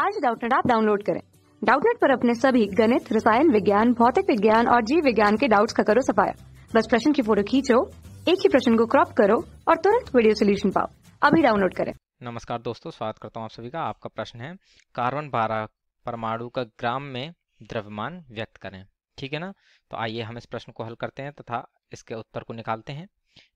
आज डाउटनेट आप डाउनलोड करें डाउटनेट पर अपने सभी गणित रसायन विज्ञान भौतिक विज्ञान और जीव विज्ञान के डाउट्स का करो सफाया बस प्रश्न की फोटो खींचो एक ही प्रश्न को क्रॉप करो और तुरंत वीडियो सोल्यूशन पाओ अभी डाउनलोड करें नमस्कार दोस्तों स्वागत करता हूँ आप सभी का आपका प्रश्न है कार्बन बारह परमाणु का ग्राम में द्रव्यमान व्यक्त करें ठीक है ना तो आइए हम इस प्रश्न को हल करते हैं तथा इसके उत्तर को निकालते हैं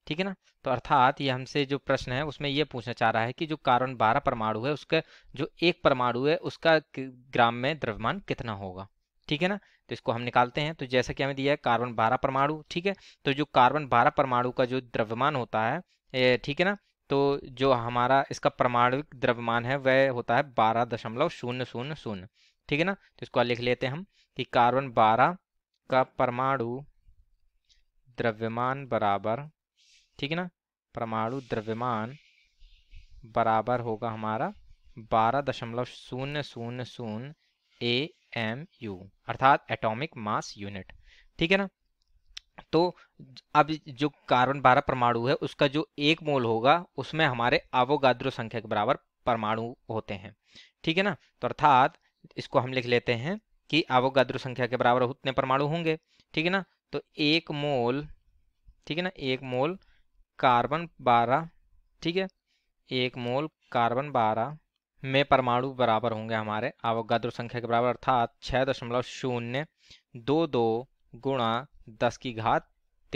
ठीक है ना तो अर्थात ये हमसे जो प्रश्न है उसमें ये पूछना चाह रहा है कि जो कार्बन बारह परमाणु है उसका जो एक परमाणु है उसका ग्राम में द्रव्यमान कितना होगा ठीक है ना तो इसको हम निकालते हैं तो जैसा कि हमें दिया है कार्बन बारह परमाणु ठीक है तो जो कार्बन बारह परमाणु का जो द्रव्यमान होता है ठीक है ना तो जो हमारा इसका परमाणु द्रव्यमान है वह होता है बारह दशमलव शून्य शून्य शून्य ठीक है ना तो इसको लिख लेते हैं हम कि कार्बन बारह का परमाणु द्रव्यमान बराबर ठीक है ना परमाणु द्रव्यमान बराबर होगा हमारा बारह दशमलव शून्य शून्य शून्य ए एम यू अर्थात एटॉमिक मास यूनिट ठीक है ना तो अब जो कार्बन बारह परमाणु है उसका जो एक मोल होगा उसमें हमारे आवोगाद्रो संख्या के बराबर परमाणु होते हैं ठीक है ना तो अर्थात इसको हम लिख लेते हैं कि आवोगाद्रो संख्या के बराबर उतने परमाणु होंगे ठीक है ना तो एक मोल ठीक है ना एक मोल कार्बन बारह ठीक है एक मोल कार्बन बारह में परमाणु बराबर होंगे हमारे आवगाद्र संख्या के बराबर अर्थात छः दशमलव शून्य दो दो गुणा दस की घात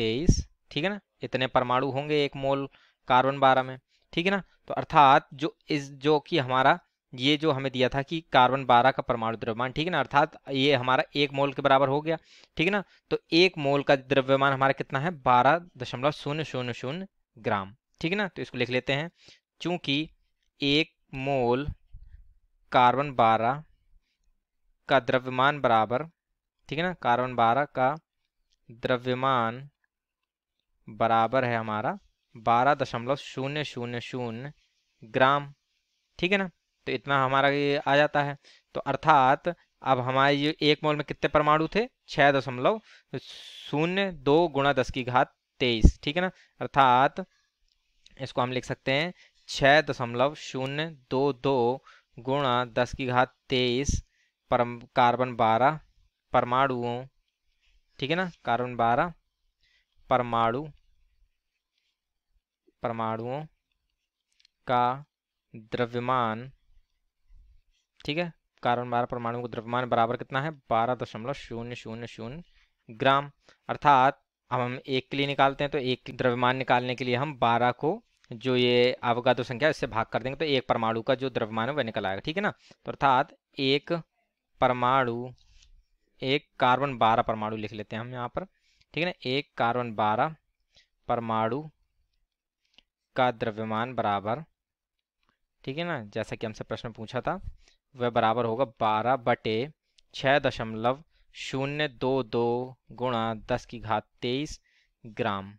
तेईस ठीक है ना इतने परमाणु होंगे एक मोल कार्बन बारह में ठीक है ना तो अर्थात जो इस जो कि हमारा ये जो हमें दिया था कि कार्बन बारह का परमाणु द्रव्यमान ठीक है ना अर्थात ये हमारा एक मोल के बराबर हो गया ठीक है ना तो एक मोल का द्रव्यमान हमारा कितना है बारह दशमलव शून्य शून्य शून्य ग्राम ठीक है ना तो इसको लिख लेते हैं चूंकि एक मोल कार्बन बारह का द्रव्यमान बराबर ठीक है ना कार्बन बारह का द्रव्यमान बराबर है हमारा बारह दशमलव शून्य शून्य शून्य ग्राम ठीक है ना तो इतना हमारा ये आ जाता है तो अर्थात अब हमारे ये एक मोल में कितने परमाणु थे छः दशमलव शून्य दो गुणा दस की घात तेईस ठीक है ना अर्थात इसको हम लिख सकते हैं छः दशमलव शून्य दो दो गुणा दस की घात तेईस परम कार्बन बारह परमाणुओं ठीक है ना कार्बन बारह परमाणु परमाणुओं का द्रव्यमान ठीक है कार्बन बारह परमाणु का द्रव्यमान बराबर कितना है बारह दशमलव शून्य शून्य शून्य ग्राम अर्थात अब हम एक के लिए निकालते हैं तो एक द्रव्यमान निकालने के लिए हम बारह को जो ये अवगत संख्या इससे भाग कर देंगे तो एक परमाणु का जो द्रव्यमान है वह निकल आएगा ठीक है ना तो अर्थात एक परमाणु एक कार्बन बारह परमाणु लिख लेते हैं हम यहाँ पर ठीक है ना एक कार्बन बारह परमाणु का द्रव्यमान बराबर ठीक है ना जैसा कि हमसे प्रश्न पूछा था वह बराबर होगा बारह बटे छः दशमलव शून्य दो दो गुणा दस की घात तेईस ग्राम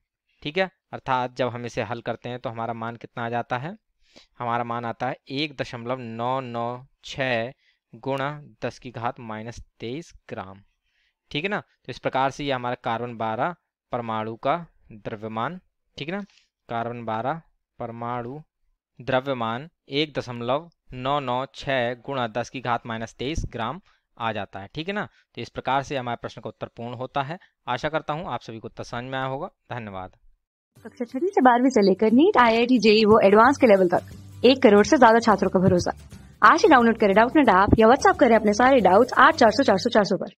ठीक है अर्थात जब हम इसे हल करते हैं तो हमारा मान कितना आ जाता है हमारा मान आता है एक दशमलव नौ नौ छः गुणा दस की घात माइनस तेईस ग्राम ठीक है ना तो इस प्रकार से ये हमारा कार्बन बारह परमाणु का द्रव्यमान ठीक है ना कार्बन बारह परमाणु द्रव्यमान एक दशमलव नौ नौ छः गुणा दस की घात माइनस तेईस ग्राम आ जाता है ठीक है ना तो इस प्रकार से हमारे प्रश्न का उत्तर पूर्ण होता है आशा करता हूँ आप सभी को उत्तर समझ में आया होगा धन्यवाद कक्षा छठी से बारहवीं से लेकर NEET I I T JEE वो एडवांस के लेवल तक एक करोड़ से ज्यादा छात्रों का भरोसा आज ही डाउनलोड करें डाउट नेट ऐप या व्हाट्सअप करें अपने सारे डाउट्स आठ चार सौ चार सौ चार सौ पर